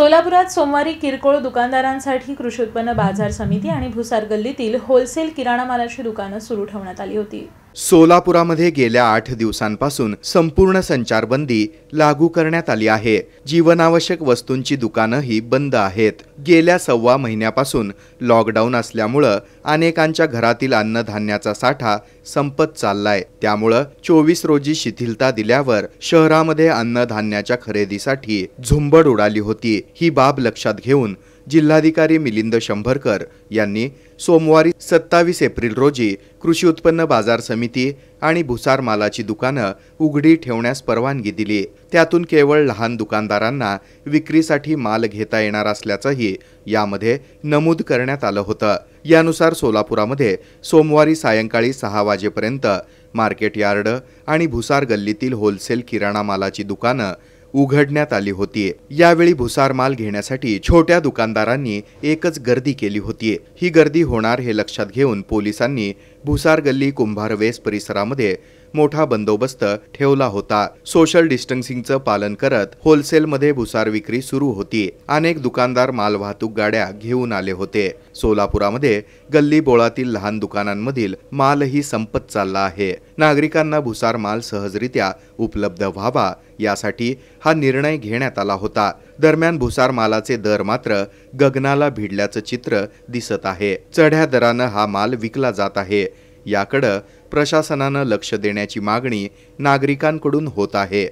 सोलापुरात सोमवारी किरकोळ दुकानदारांसाठी कृषी उत्पन्न बाजार समिती आणि भुसार गल्लीतील होलसेल किराणा मालाची दुकानं सुरू ठेवण्यात आली होती सोलापुरामध्ये गेल्या आठ दिवसांपासून संपूर्ण संचारबंदी लागू करण्यात आली आहे जीवनावश्यक वस्तूंची दुकानंही बंद आहेत गेल्या सव्वा महिन्यापासून लॉकडाऊन असल्यामुळं अनेकांच्या घरातील अन्नधान्याचा साठा संपत चाललाय त्यामुळं चोवीस रोजी शिथिलता दिल्यावर शहरामध्ये अन्नधान्याच्या खरेदीसाठी झुंबड उडाली होती ही बाब लक्षात घेऊन जिल्हाधिकारी मिलिंद शंभरकर यांनी सोमवारी सत्तावीस एप्रिल रोजी कृषी उत्पन्न बाजार समिती आणि भुसार मालाची दुकानं उघडी ठेवण्यास परवानगी दिली त्यातून केवळ लहान दुकानदारांना विक्रीसाठी माल घेता येणार असल्याचंही यामध्ये नमूद करण्यात आलं होतं यानुसार सोलापुरामध्ये सोमवारी सायंकाळी सहा वाजेपर्यंत मार्केट यार्ड आणि भुसार गल्लीतील होलसेल किराणा मालाची दुकानं उघडण्यात आली होती यावेळी भुसार माल घेण्यासाठी छोट्या दुकानदारांनी एकच गर्दी केली होती ही गर्दी होणार हे लक्षात घेऊन पोलिसांनी भुसार गल्ली कुंभार वेस परिसरामध्ये मोठा बंदोबस्त ठेवला होता सोशल डिस्टन्सिंगचं पालन करत होलसेलमध्ये भुसार विक्री सुरू होती अनेक दुकानदार मालवाहतूक गाड्या घेऊन आले होते सोलापुरामध्ये गल्ली बोळातील लहान दुकानांमधील मालही संपत चालला आहे नागरिकांना भुसार माल सहजरित्या उपलब्ध व्हावा यासाठी हा निर्णय घेण्यात आला होता दरम्यान भुसार मालाचे दर मात्र गगनाला भिडल्याचं चित्र दिसत आहे चढ्या दरानं हा माल विकला जात आहे याकडं प्रशासनानं लक्ष देण्याची मागणी नागरिकांकडून होत आहे